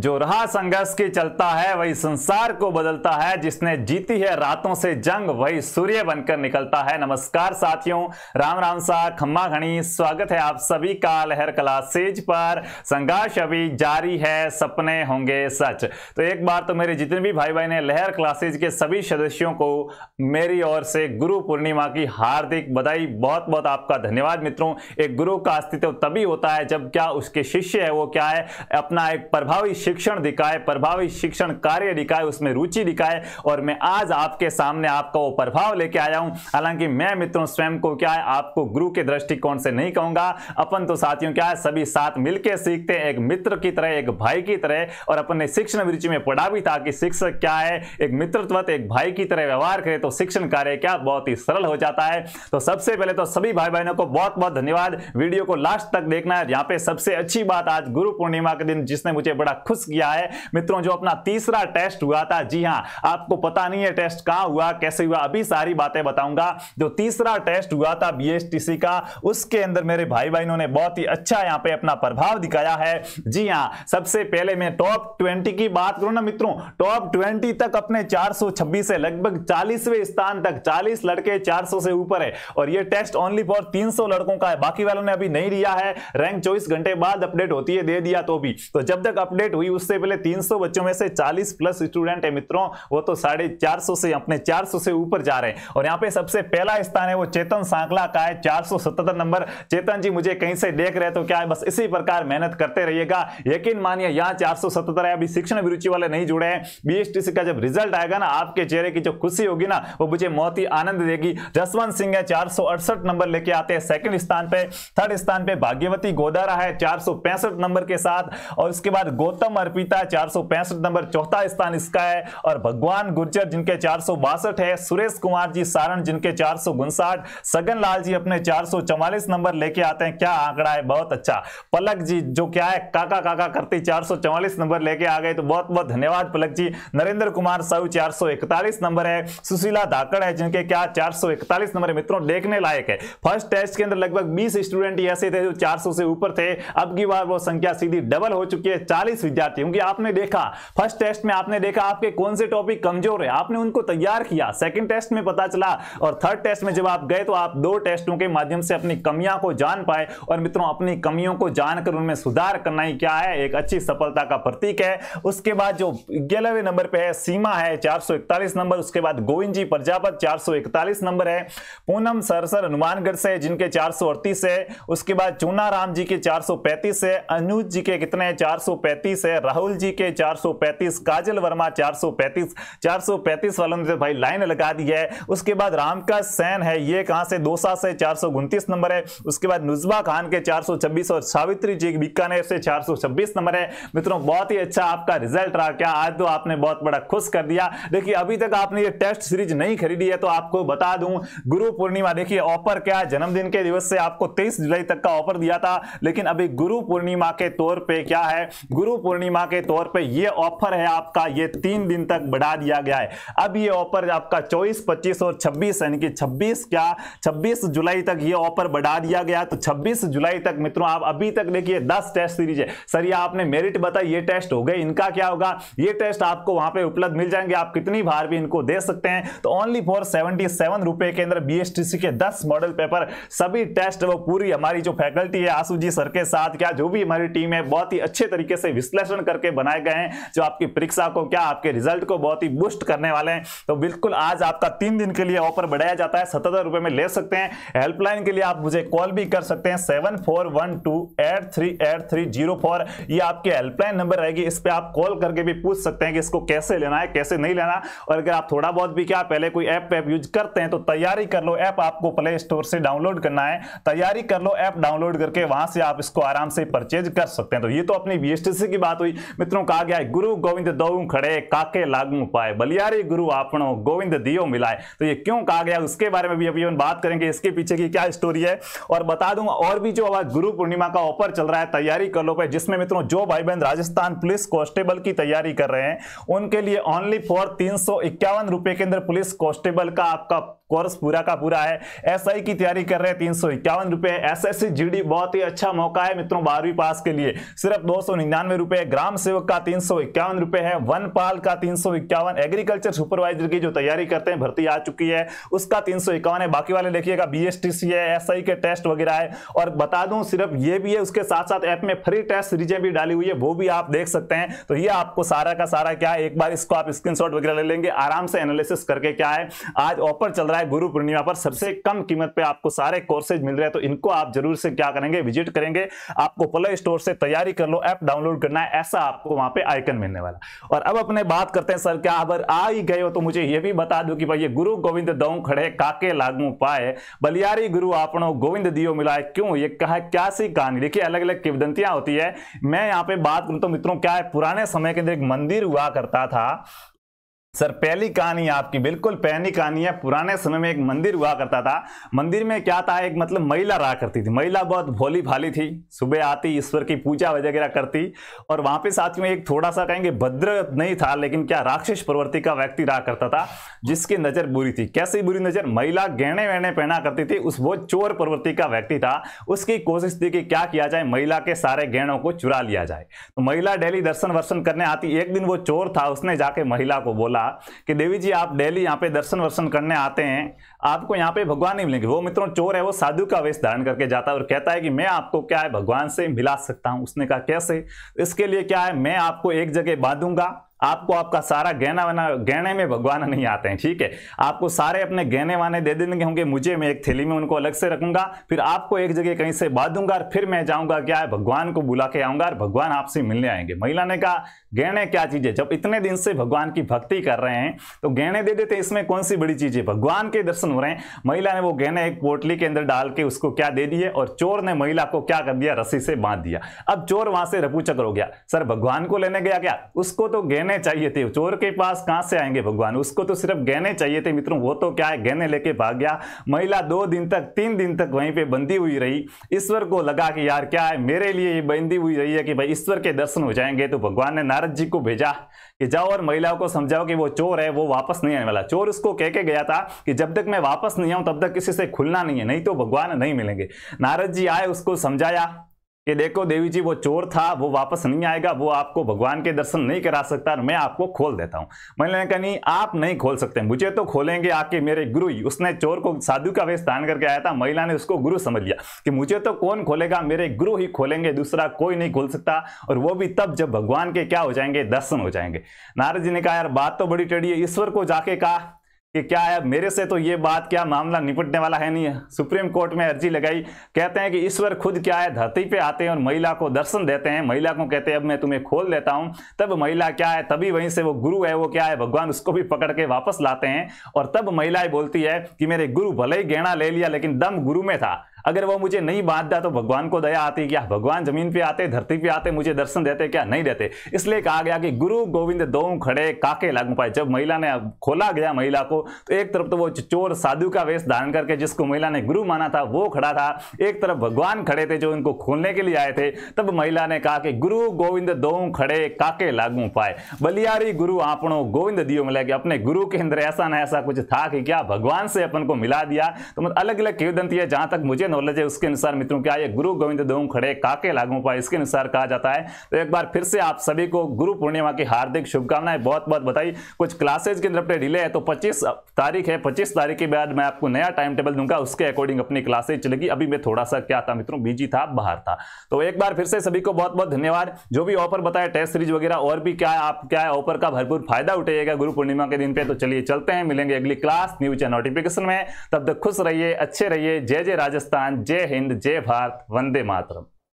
जो रहा संघर्ष की चलता है वही संसार को बदलता है जिसने जीती है रातों से जंग वही सूर्य बनकर निकलता है नमस्कार साथियों राम राम सा खम्मा घनी स्वागत है आप सभी का लहर कला सेज पर संघर्ष अभी जारी है सपने होंगे सच तो एक बार तो मेरे जितने भी भाई भाई ने लहर क्लासेज के सभी सदस्यों को मेरी ओर से गुरु पूर्णिमा की हार्दिक बधाई बहुत बहुत आपका धन्यवाद मित्रों एक गुरु का अस्तित्व तभी होता है जब क्या उसके शिष्य है वो क्या है अपना एक प्रभावी शिक्षण दिखाए प्रभावी शिक्षण कार्य दिखाए उसमें रुचि दिखाए और मैं आज आपके सामने आपका वो प्रभाव लेके आया हूं हालांकि मैं मित्रों स्वयं को क्या है आपको गुरु के दृष्टिकोण से नहीं कहूंगा अपन तो साथियों क्या है सभी साथ मिलकर सीखते हैं एक मित्र की तरह एक भाई की तरह और अपन ने शिक्षण रुचि में पढ़ा भी था कि शिक्षक क्या है एक मित्रत्व एक भाई की तरह व्यवहार करे तो शिक्षण कार्य क्या बहुत ही सरल हो जाता है तो सबसे पहले तो सभी भाई बहनों को बहुत बहुत धन्यवाद वीडियो को लास्ट तक देखना है यहाँ पे सबसे अच्छी बात आज गुरु पूर्णिमा के दिन जिसने मुझे बड़ा खुश कोर्स किया है मित्रों जो अपना तीसरा टेस्ट हुआ था जी हाँ आपको पता नहीं है टेस्ट कहां हुआ कैसे हुआ अभी सारी बातें बताऊंगा जो तीसरा टेस्ट हुआ था बी का उसके अंदर मेरे भाई बहनों ने बहुत ही अच्छा यहाँ पे अपना प्रभाव दिखाया है जी हाँ सबसे पहले मैं टॉप ट्वेंटी की बात करूं ना मित्रों टॉप ट्वेंटी तक अपने चार से लगभग चालीसवें स्थान तक चालीस लड़के चार से ऊपर है और ये टेस्ट ओनली फॉर तीन लड़कों का है बाकी वालों ने अभी नहीं लिया है रैंक चौबीस घंटे बाद अपडेट होती है दे दिया तो भी तो जब तक अपडेट हुई अभी उससे पहले 300 बच्चों में से 40 प्लस स्टूडेंट है मित्रों वो तो साढ़े चार सौ से अपने 400 से ऊपर जा रहे हैं और यहाँ पे सबसे पहला स्थान है वो चेतन सांकला का है चार नंबर चेतन जी मुझे कहीं से देख रहे तो क्या है बस इसी प्रकार मेहनत करते रहिएगा यकीन मानिए यहाँ चार है अभी शिक्षण अभिरुचि वाले नहीं जुड़े हैं बी का जब रिजल्ट आएगा ना आपके चेहरे की जो खुशी होगी ना वो मुझे मौत ही आनंद देगी जसवंत सिंह है चार नंबर लेके आते हैं सेकंड स्थान पे थर्ड स्थान पे भाग्यवती गोदारा है चार नंबर के साथ और उसके बाद गौतम गौतम अर्पिता चार नंबर चौथा स्थान इसका है और भगवान गुर्जर जिनके चार है सुरेश कुमार जी सारण जिनके चार सगन लाल जी अपने चार नंबर लेके आते हैं क्या आंकड़ा है बहुत अच्छा पलक जी जो क्या है काका काका करते चार नंबर लेके आ गए तो बहुत बहुत धन्यवाद पलक जी नरेंद्र कुमार साहू चार नंबर है सुशीला धाकड़ है जिनके क्या चार नंबर मित्रों देखने लायक है फर्स्ट टेस्ट के अंदर लगभग बीस स्टूडेंट ऐसे थे जो चार से ऊपर थे अब की बार वो संख्या सीधी डबल हो चुकी है चालीस विद्यार्थी क्योंकि आपने देखा फर्स्ट टेस्ट में आपने देखा आपके कौन से टॉपिक कमजोर है आपने उनको तैयार किया सेकंड टेस्ट में पता चला और थर्ड टेस्ट में जब आप गए तो आप दो टेस्टों के माध्यम से अपनी कमियां को जान पाए और मित्रों अपनी कमियों को जानकर उनमें सुधार करना ही क्या है एक अच्छी सफलता का प्रतीक है उसके बाद जो ग्यारहवें नंबर पर है सीमा है चार नंबर उसके बाद गोविंद जी प्रजापत चार नंबर है पूनम सरसर हनुमानगढ़ से जिनके चार है उसके बाद चूना राम जी के 435 है अनुज जी के कितने चार सौ पैंतीस है राहुल जी के 435 काजल वर्मा 435 435 वालों ने तो भाई लाइन लगा दी है उसके बाद राम का सैन है ये कहां से दोसा से चार नंबर है उसके बाद नुजबा खान के चार और सावित्री जी बीकानेर से चार नंबर है मित्रों बहुत ही अच्छा आपका रिजल्ट रहा क्या आज तो आपने बहुत बड़ा खुश कर दिया देखिए अभी तक आपने ये टेस्ट सीरीज नहीं खरीदी है तो आपको बता दूं गुरु पूर्णिमा देखिए ऑफर क्या जन्मदिन के दिवस से आपको 23 जुलाई तक का ऑफर दिया था लेकिन अभी गुरु पूर्णिमा के तौर पे क्या है गुरु पूर्णिमा पूर्णिमा के तौर पे ये ऑफर है आपका ये तीन दिन तक बढ़ा दिया गया है अब ये ऑफर आपका 24, 25 और 26 यानी कि 26 क्या 26 जुलाई तक ये ऑफर बढ़ा दिया गया तो 26 जुलाई तक मित्रों आप अभी तक देखिए 10 टेस्ट सीरीज है सर ये आपने मेरिट बताया ये टेस्ट हो गए इनका क्या होगा ये टेस्ट आपको वहां पर उपलब्ध मिल जाएंगे आप कितनी बार भी इनको दे सकते हैं तो ओनली फॉर सेवेंटी रुपए के अंदर बी के दस मॉडल पेपर सभी टेस्ट वो पूरी हमारी जो फैकल्टी है आसू जी सर के साथ क्या जो भी हमारी टीम है बहुत ही अच्छे तरीके से विश्लेषण विश्लेषण करके बनाए गए हैं जो आपकी परीक्षा को क्या आपके रिजल्ट को बहुत ही बुस्ट करने वाले हैं तो बिल्कुल आज आपका तीन दिन के लिए ऑफर बढ़ाया जाता है सतहत्तर रुपए में ले सकते हैं हेल्पलाइन के लिए आप मुझे कॉल भी कर सकते हैं seven four one two eight three eight three zero four ये आपकी हेल्पलाइन नंबर रहेगी इस पर आप कॉल करके भी पूछ सकते हैं कि इसको कैसे लेना है कैसे नहीं लेना और अगर आप थोड़ा बहुत भी क्या पहले कोई ऐप ऐप यूज करते हैं तो तैयारी कर लो ऐप आपको प्ले स्टोर से डाउनलोड करना है तैयारी कर लो ऐप डाउनलोड करके वहां से आप इसको आराम से परचेज कर सकते हैं तो ये तो अपनी बी की बात बात हुई मित्रों कहा गया है गुरु गोविंद दो खड़े काके लागू पाए बलियारी गुरु आपणो गोविंद दियो मिलाए तो ये क्यों कहा गया उसके बारे में भी अभी हम बात करेंगे इसके पीछे की क्या स्टोरी है और बता दूंगा और भी जो अब गुरु पूर्णिमा का ऑफर चल रहा है तैयारी कर लो पे जिसमें मित्रों जो भाई बहन राजस्थान पुलिस कॉन्स्टेबल की तैयारी कर रहे हैं उनके लिए ओनली फॉर तीन रुपए के अंदर पुलिस कॉन्स्टेबल का आपका कोर्स पूरा का पूरा है एसआई की तैयारी कर रहे हैं तीन सौ इक्यावन रुपए एस एस बहुत ही अच्छा मौका है मित्रों बारहवीं पास के लिए सिर्फ दो सौ निन्यानवे रुपए ग्राम सेवक का तीन सौ इक्यावन रुपए है वन पाल का तीन सौ इक्यावन एग्रीकल्चर सुपरवाइजर की जो तैयारी करते हैं भर्ती आ चुकी है उसका तीन सौ इक्यावन है बाकी वाले देखिएगा बीएसटीसी है एसआई के टेस्ट वगैरह है और बता दूं सिर्फ ये भी है उसके साथ साथ ऐप में फ्री टेस्ट सीरीजें भी डाली हुई है वो भी आप देख सकते हैं तो ये आपको सारा का सारा क्या है एक बार इसको आप स्क्रीनशॉट वगैरह ले लेंगे आराम से एनालिसिस करके क्या है आज ऑफर चल रहा है गुरु पूर्णिमा पर सबसे कम कीमत पर आपको सारे कोर्सेज मिल रहे हैं तो इनको आप जरूर से क्या करेंगे विजिट करेंगे आपको प्ले स्टोर से तैयारी कर लो ऐप डाउनलोड करना है ऐसा आपको वहां पे आइकन मिलने वाला और अब अपने बात करते हैं सर क्या अगर आ ही गए हो तो मुझे ये भी बता दो कि भाई ये गुरु गोविंद दऊ खड़े काके लागू पाए बलियारी गुरु आपनो गोविंद दियो मिलाए क्यों ये कहा क्या सी कहानी देखिए अलग अलग किवदंतियां होती है मैं यहाँ पे बात करूँ तो मित्रों क्या है पुराने समय के अंदर एक मंदिर हुआ करता था सर पहली कहानी आपकी बिल्कुल पहली कहानी है पुराने समय में एक मंदिर हुआ करता था मंदिर में क्या था एक मतलब महिला रहा करती थी महिला बहुत भोली भाली थी सुबह आती ईश्वर की पूजा वगैरह करती और वहां पे साथ में एक थोड़ा सा कहेंगे भद्र नहीं था लेकिन क्या राक्षस प्रवृत्ति का व्यक्ति रहा करता था जिसकी नजर बुरी थी कैसी बुरी नजर महिला गहने वहने पहना करती थी उस वो चोर प्रवृत्ति का व्यक्ति था उसकी कोशिश थी कि क्या किया जाए महिला के सारे गहनों को चुरा लिया जाए तो महिला डेली दर्शन वर्शन करने आती एक दिन वो चोर था उसने जाके महिला को बोला कि देवी जी आप डेली यहाँ पे दर्शन वर्शन करने आते हैं आपको यहाँ पे भगवान नहीं मिलेंगे वो मित्रों चोर है वो साधु का वेश धारण करके जाता है और कहता है कि मैं आपको क्या है भगवान से मिला सकता हूँ उसने कहा कैसे इसके लिए क्या है मैं आपको एक जगह बांधूंगा आपको आपका सारा गहना वना गहने में भगवान नहीं आते हैं ठीक है आपको सारे अपने गहने वाने दे देंगे होंगे मुझे मैं एक थैली में उनको अलग से रखूंगा फिर आपको एक जगह कहीं से बांधूंगा और फिर मैं जाऊंगा क्या है भगवान को बुला के आऊंगा और भगवान आपसे मिलने आएंगे महिला ने कहा गहने क्या चीज है जब इतने दिन से भगवान की भक्ति कर रहे हैं तो गहने दे देते इसमें कौन सी बड़ी चीज है भगवान के दर्शन हो रहे हैं महिला ने वो गहने एक पोटली के अंदर डाल के उसको क्या दे दिए और चोर ने महिला को क्या कर दिया रस्सी से बांध दिया अब चोर वहां से रपूचक्र हो गया सर भगवान को लेने गया क्या उसको तो गहने गहने चाहिए थे चोर के पास कहां से आएंगे भगवान उसको तो सिर्फ गहने चाहिए थे मित्रों वो तो क्या है गहने लेके भाग गया महिला दो दिन तक तीन दिन तक वहीं पे बंदी हुई रही ईश्वर को लगा कि यार क्या है मेरे लिए ये बंदी हुई रही है कि भाई ईश्वर के दर्शन हो जाएंगे तो भगवान ने नारद जी को भेजा कि जाओ और महिलाओं को समझाओ कि वो चोर है वो वापस नहीं आने वाला चोर उसको कह के गया था कि जब तक मैं वापस नहीं आऊं तब तक किसी से खुलना नहीं है नहीं तो भगवान नहीं मिलेंगे नारद जी आए उसको समझाया कि देखो देवी जी वो चोर था वो वापस नहीं आएगा वो आपको भगवान के दर्शन नहीं करा सकता और मैं आपको खोल देता हूँ मैंने कहा नहीं आप नहीं खोल सकते मुझे तो खोलेंगे आके मेरे गुरु ही उसने चोर को साधु का वेश धारण करके आया था महिला ने उसको गुरु समझ लिया कि मुझे तो कौन खोलेगा मेरे गुरु ही खोलेंगे दूसरा कोई नहीं खोल सकता और वो भी तब जब भगवान के क्या हो जाएंगे दर्शन हो जाएंगे नारद जी ने कहा यार बात तो बड़ी टेढ़ी है ईश्वर को जाके कहा कि क्या है मेरे से तो ये बात क्या मामला निपटने वाला है नहीं है सुप्रीम कोर्ट में अर्जी लगाई कहते हैं कि ईश्वर खुद क्या है धरती पे आते हैं और महिला को दर्शन देते हैं महिला को कहते हैं अब मैं तुम्हें खोल देता हूं तब महिला क्या है तभी वहीं से वो गुरु है वो क्या है भगवान उसको भी पकड़ के वापस लाते हैं और तब महिलाएं बोलती है कि मेरे गुरु भले ही गहना ले लिया लेकिन दम गुरु में था अगर वो मुझे नहीं बांधता तो भगवान को दया आती क्या भगवान जमीन पे आते धरती पे आते मुझे दर्शन देते क्या नहीं देते इसलिए कहा गया कि गुरु गोविंद दो खड़े काके लागू पाए जब महिला ने खोला गया महिला को तो एक तरफ तो वो चोर साधु का वेश धारण करके जिसको महिला ने गुरु माना था वो खड़ा था एक तरफ भगवान खड़े थे जो इनको खोलने के लिए आए थे तब महिला ने कहा कि गुरु गोविंद दो खड़े काके लागू पाए बलियारी गुरु आप गोविंद दियो मिला कि अपने गुरु के अंदर ऐसा ना ऐसा कुछ था कि क्या भगवान से अपन को मिला दिया तो मतलब अलग अलग किवदंती है जहां तक मुझे नॉलेज है उसके अनुसार मित्रों क्या ये गुरु गोविंद दो खड़े काके लागू पाए इसके अनुसार कहा जाता है तो एक बार फिर से आप सभी को गुरु पूर्णिमा की हार्दिक शुभकामनाएं बहुत बहुत बताई कुछ क्लासेज के अंदर अपने डिले है तो पच्चीस तारीख है पच्चीस तारीख के बाद मैं आपको नया टाइम टेबल दूंगा उसके अकॉर्डिंग अपनी क्लासेज चलेगी अभी मैं थोड़ा सा क्या था मित्रों बीजी था बाहर था तो एक बार फिर से सभी को बहुत बहुत धन्यवाद जो भी ऑफर बताया टेस्ट सीरीज वगैरह और भी क्या आप क्या है ऑफर का भरपूर फायदा उठाइएगा गुरु पूर्णिमा के दिन पे तो चलिए चलते हैं मिलेंगे अगली क्लास न्यूज चैनल नोटिफिकेशन में तब तक खुश रहिए अच्छे रहिए जय जय राजस्थान पाकिस्तान जय हिंद जय भारत वंदे मातरम